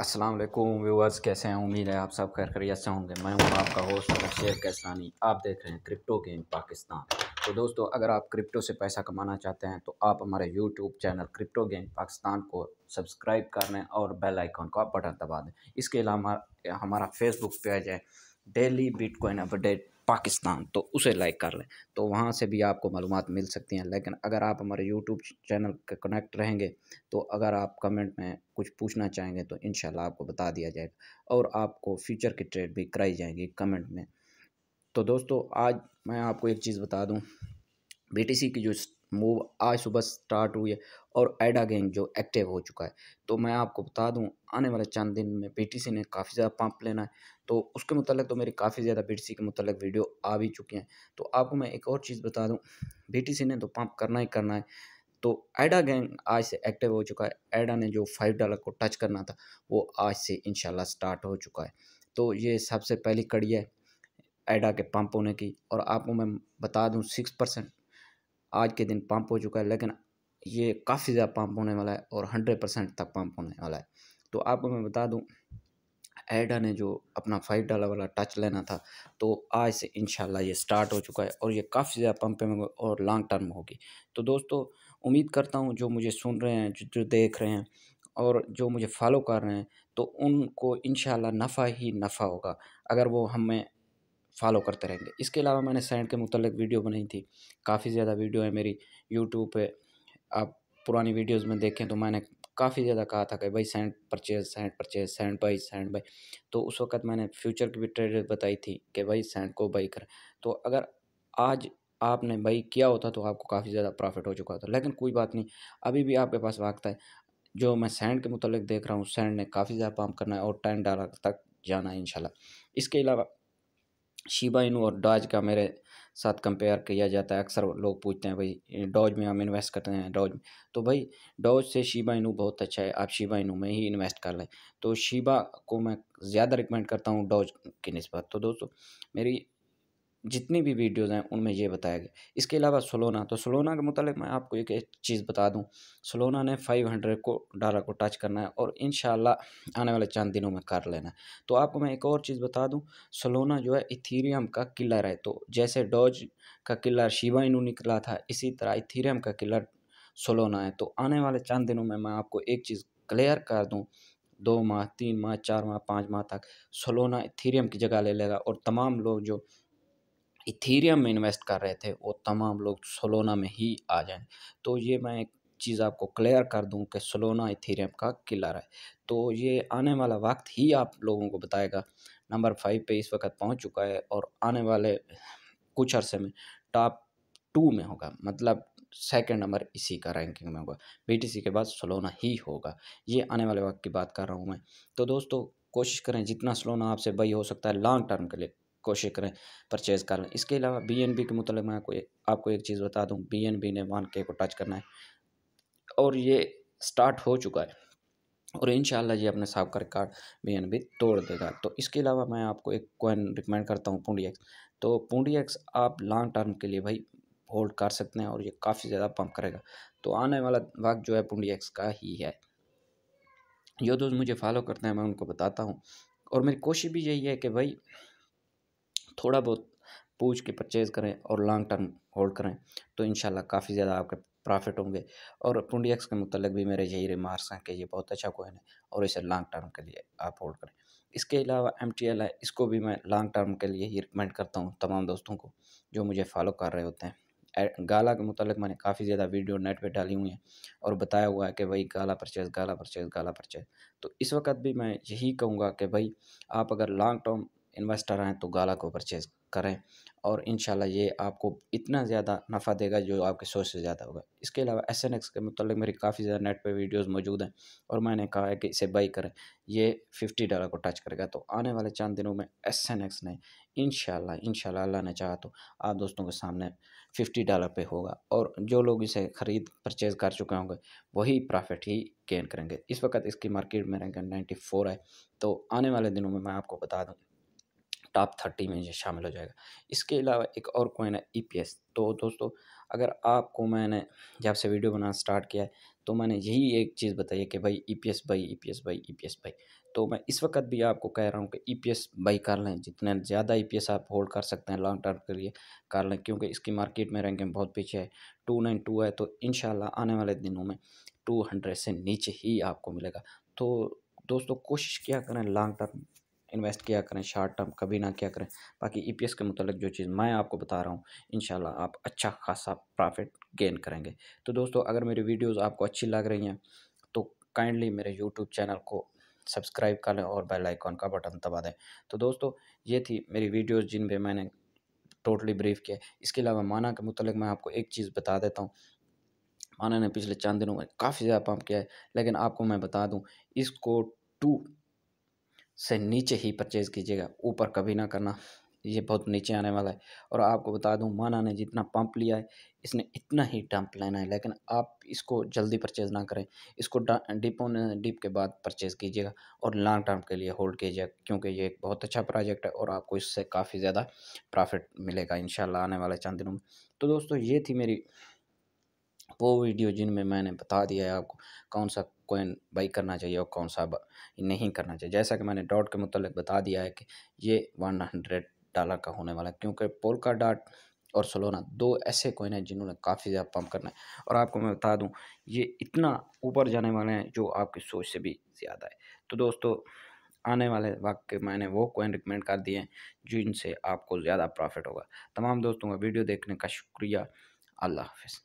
السلام علیکم ویورز کیسے ہیں امید ہے آپ سب خیر خیریت سے ہوں گے میں ہوں آپ کا ہوٹل شعر کیسانی آپ دیکھ رہے ہیں کرپٹو گیم پاکستان تو دوستو اگر آپ کرپٹو سے پیسہ کمانا چاہتے ہیں تو آپ ہمارے YouTube channel crypto game Pakistan کو سبسکرائب کر لیں اور بیل آئیکن کو آپ بٹن دبا دیں اس کے علاوہ ہمارا فیس بک پیج ہے ڈیلی بیٹ کوائن پاکستان تو اسے لائک کر لیں تو وہاں سے بھی آپ کو معلومات مل سکتی ہیں لیکن اگر آپ ہمارے یوٹیوب چینل کے کنیکٹ رہیں گے تو اگر آپ کمنٹ میں کچھ پوچھنا چاہیں گے تو انشاءاللہ آپ کو بتا دیا جائے گا اور آپ کو فیوچر کی ٹریڈ بھی کرائی جائیں گی کمنٹ میں تو دوستو آج میں آپ کو ایک چیز بتا دوں بی ٹی سی کی جو موو آج صبح سٹارٹ ہوئی ہے اور ایڈا گینگ جو ایکٹیو ہو چکا ہے تو میں آپ کو بتا دوں آنے والے چند دن میں بی ٹی سی نے کافی زیادہ پمپ لینا ہے تو اس کے متعلق تو میری کافی زیادہ بی ٹی سی کے متعلق ویڈیو آ بھی چکی ہیں تو آپ کو میں ایک اور چیز بتا دوں بی ٹی سی نے تو پمپ کرنا ہی کرنا ہے تو ایڈا گینگ آج سے ایکٹیو ہو چکا ہے ایڈا نے جو فائیو ڈالر کو ٹچ کرنا تھا وہ آج سے انشاءاللہ سٹارٹ ہو چکا ہے تو یہ سب سے پہلی کڑی ہے ایڈا کے پمپ ہونے کی اور آپ کو میں بتا دوں سکس پرسنٹ آج کے دن پمپ ہو چکا ہے لیکن یہ کافی زیادہ پمپ ہونے والا ہے اور ہنڈریڈ پرسینٹ تک پمپ ہونے والا ہے تو آپ کو میں بتا دوں ایڈا نے جو اپنا فائیو ڈالا والا ٹچ لینا تھا تو آج سے انشاءاللہ یہ سٹارٹ ہو چکا ہے اور یہ کافی زیادہ پمپ اور لانگ ٹرم ہوگی تو دوستو امید کرتا ہوں جو مجھے سن رہے ہیں جو جو دیکھ رہے ہیں اور جو مجھے فالو کر رہے ہیں تو ان کو انشاءاللہ نفع ہی نفع ہوگا اگر وہ ہمیں فالو کرتے رہیں گے اس کے علاوہ میں نے سینڈ کے متعلق ویڈیو بنائی تھی کافی زیادہ ویڈیو ہے میری یوٹیوب پہ آپ پرانی ویڈیوز میں دیکھیں تو میں نے کافی زیادہ کہا تھا کہ بھائی sand purchase sand purchase sand buy sand buy تو اس وقت میں نے فیوچر کی بھی ٹریڈ بتائی تھی کہ بھائی سینڈ کو بائی کریں تو اگر آج آپ نے بائی کیا ہوتا تو آپ کو کافی زیادہ پرافٹ ہو چکا تھا لیکن کوئی بات نہیں ابھی بھی آپ کے پاس وقت ہے جو میں سینڈ کے متعلق دیکھ رہا ہوں سینڈ نے کافی زیادہ پام کرنا ہے اور ٹین ڈالا تک جانا ہے انشاءاللہ اس کے علاوہ شیبا انو اور ڈاج کا میرے ساتھ کمپیئر کیا جاتا ہے اکثر لوگ پوچھتے ہیں بھائی ڈاج میں ہم انویسٹ کرتے ہیں ڈاج میں تو بھائی ڈاج سے شیبا انو بہت اچھا ہے آپ شیبا انو میں ہی انویسٹ کر لیں تو شیبا کو میں زیادہ ریکمینڈ کرتا ہوں ڈاج کی نسبت تو دوستو میری جتنی بھی ویڈیوز ہیں ان میں یہ بتایا گیا اس کے علاوہ سلونا تو سلونا کے متعلق میں آپ کو ایک چیز بتا دوں سلونا نے فائیو ہنڈریڈ کو ڈالا کو ٹچ کرنا ہے اور انشاءاللہ آنے والے چاند دنوں میں کر لینا ہے تو آپ کو میں ایک اور چیز بتا دوں سلونا جو ہے ایتھیریم کا کلر ہے تو جیسے ڈوج کا کلر قلعہ انو نکلا تھا اسی طرح ایتھیریم کا کلر سلونا ہے تو آنے والے چاند دنوں میں میں آپ کو ایک چیز کلیئر کر دوں دو ماہ تین ماہ چار ماہ پانچ ماہ تک سلونا ایتھیریم کی جگہ لے لے گا اور تمام لوگ جو ایتھیریم میں انویسٹ کر رہے تھے وہ تمام لوگ سلونا میں ہی آ جائیں تو یہ میں ایک چیز آپ کو کلیئر کر دوں کہ سلونا ایتھیریم کا قلعہ رہا ہے تو یہ آنے والا وقت ہی آپ لوگوں کو بتائے گا نمبر فائیو پہ اس وقت پہنچ چکا ہے اور آنے والے کچھ عرصے میں ٹاپ ٹو میں ہوگا مطلب سیکنڈ نمبر اسی کا رینکنگ میں ہوگا بی ٹی سی کے بعد سلونا ہی ہوگا یہ آنے والے وقت کی بات کر رہا ہوں میں تو دوستو کوشش کریں جتنا سلونا آپ سے بھائی ہو سکتا ہے لانگ ٹرم کے لیے کوشش کریں پرچیز کر لیں اس کے علاوہ بی این بی کے متعلق میں کوئی آپ کو ایک چیز بتا دوں بی این بی نے ون کے کو ٹچ کرنا ہے اور یہ سٹارٹ ہو چکا ہے اور انشاءاللہ یہ اپنے سابقہ ریکارڈ بی این بی توڑ دے گا تو اس کے علاوہ میں آپ کو ایک کوئن ریکمینڈ کرتا ہوں پونڈی ایکس تو پونڈی ایکس آپ لانگ ٹرم کے لیے بھائی ہولڈ کر سکتے ہیں اور یہ کافی زیادہ پمپ کرے گا تو آنے والا وقت جو ہے پونڈی ایکس کا ہی ہے جو دوست مجھے فالو کرتے ہیں میں ان کو بتاتا ہوں اور میری کوشش بھی یہی ہے کہ بھائی تھوڑا بہت پوچھ کے پرچیز کریں اور لانگ ٹرم ہولڈ کریں تو انشاءاللہ کافی زیادہ آپ کے پرافٹ ہوں گے اور ٹونڈی ایکس کے متعلق بھی میرے یہی ریمارکس ہیں کہ یہ بہت اچھا کوئن ہے اور اسے لانگ ٹرم کے لیے آپ ہولڈ کریں اس کے علاوہ ایم ٹی ایل ہے اس کو بھی میں لانگ ٹرم کے لیے ہی ریکمینڈ کرتا ہوں تمام دوستوں کو جو مجھے فالو کر رہے ہوتے ہیں گالا کے متعلق میں نے کافی زیادہ ویڈیو نیٹ پہ ڈالی ہوئی ہیں اور بتایا ہوا ہے کہ بھائی گالا پرچیز گالا پرچیز گالا پرچیز تو اس وقت بھی میں یہی کہوں گا کہ بھائی آپ اگر لانگ ٹرم انویسٹر آئیں تو گالا کو پرچیز کریں اور انشاءاللہ یہ آپ کو اتنا زیادہ نفع دے گا جو آپ کے سوچ سے زیادہ ہوگا اس کے علاوہ ایس این ایکس کے متعلق میری کافی زیادہ نیٹ پہ ویڈیوز موجود ہیں اور میں نے کہا ہے کہ اسے بائی کریں یہ ففٹی ڈالر کو ٹچ کرے گا تو آنے والے چاند دنوں میں ایس این ایکس نے انشاءاللہ انشاءاللہ اللہ نے چاہا تو آپ دوستوں کے سامنے ففٹی ڈالر پہ ہوگا اور جو لوگ اسے خرید پرچیز کر چکے ہوں گے وہی پرافٹ ہی گین کریں گے اس وقت اس کی مارکیٹ میں رینک نائنٹی فور ہے تو آنے والے دنوں میں میں آپ کو بتا دوں ٹاپ تھرٹی میں شامل ہو جائے گا اس کے علاوہ ایک اور کوئن ہے ای پی ایس تو دوستو اگر آپ کو میں نے جب سے ویڈیو بنانا سٹارٹ کیا ہے تو میں نے یہی ایک چیز بتائی ہے کہ بھائی E e P S buy E e P S buy E e P S buy تو میں اس وقت بھی آپ کو کہہ رہا ہوں کہ ای پی ایس بائی کر لیں جتنا زیادہ ای پی ایس آپ ہولڈ کر سکتے ہیں لانگ ٹرم کے لیے کر لیں کیونکہ اس کی مارکیٹ میں رینکنگ بہت پیچھے ہے ٹو نائن ٹو ہے تو انشاءاللہ آنے والے دنوں میں ٹو ہنڈریڈ سے نیچے ہی آپ کو ملے گا تو دوستو کوشش کیا کریں لانگ ٹرم انویسٹ کیا کریں شارٹ ٹرم کبھی نہ کیا کریں باقی ای پی ایس کے متعلق جو چیز میں آپ کو بتا رہا ہوں انشاءاللہ آپ اچھا خاصا پرافٹ گین کریں گے تو دوستو اگر میری ویڈیوز آپ کو اچھی لگ رہی ہیں تو کائنڈلی میرے یوٹیوب چینل کو سبسکرائب کر لیں اور بیل آئیکن کا بٹن دبا دیں تو دوستو یہ تھی میری ویڈیوز جن پہ میں نے ٹوٹلی بریف کیا اس کے علاوہ مانا کے متعلق میں آپ کو ایک چیز بتا دیتا ہوں مانا نے پچھلے چند دنوں میں کافی زیادہ پمپ کیا ہے لیکن آپ کو میں بتا دوں اس کو ٹو سے نیچے ہی پرچیز کیجیے گا اوپر کبھی نہ کرنا یہ بہت نیچے آنے والا ہے اور آپ کو بتا دوں مانا نے جتنا پمپ لیا ہے اس نے اتنا ہی ڈمپ لینا ہے لیکن آپ اس کو جلدی پرچیز نہ کریں اس کو ڈپ ہونے ڈپ کے بعد پرچیز کیجیے گا اور لانگ ٹرم کے لیے ہولڈ کیجیے گا کیونکہ یہ ایک بہت اچھا پروجیکٹ ہے اور آپ کو اس سے کافی زیادہ پرافٹ ملے گا انشاءاللہ آنے والے چند دنوں میں تو دوستو یہ تھی میری وہ ویڈیو جن میں میں نے بتا دیا ہے آپ کو کون سا کوئن بائی کرنا چاہیے اور کون سا نہیں کرنا چاہیے جیسا کہ میں نے ڈاٹ کے متعلق بتا دیا ہے کہ یہ ون ہنڈریڈ ڈالر کا ہونے والا ہے کیونکہ پولکا ڈاٹ اور سلونا دو ایسے کوئن ہیں جنہوں نے کافی زیادہ پمپ کرنا ہے اور آپ کو میں بتا دوں یہ اتنا اوپر جانے والے ہیں جو آپ کی سوچ سے بھی زیادہ ہے تو دوستو آنے والے وقت کے میں نے وہ کوئن ریکمینڈ کر دی ہیں جن سے آپ کو زیادہ پرافٹ ہوگا تمام دوستوں کا ویڈیو دیکھنے کا شکریہ اللہ حافظ